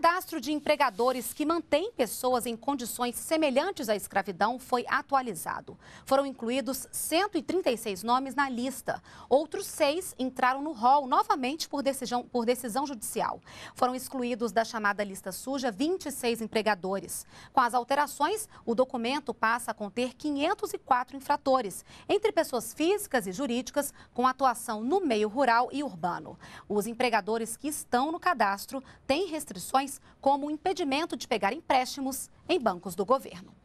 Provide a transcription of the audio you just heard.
cadastro de empregadores que mantém pessoas em condições semelhantes à escravidão foi atualizado. Foram incluídos 136 nomes na lista. Outros seis entraram no rol novamente por decisão, por decisão judicial. Foram excluídos da chamada lista suja 26 empregadores. Com as alterações, o documento passa a conter 504 infratores, entre pessoas físicas e jurídicas com atuação no meio rural e urbano. Os empregadores que estão no cadastro têm restrições como impedimento de pegar empréstimos em bancos do governo.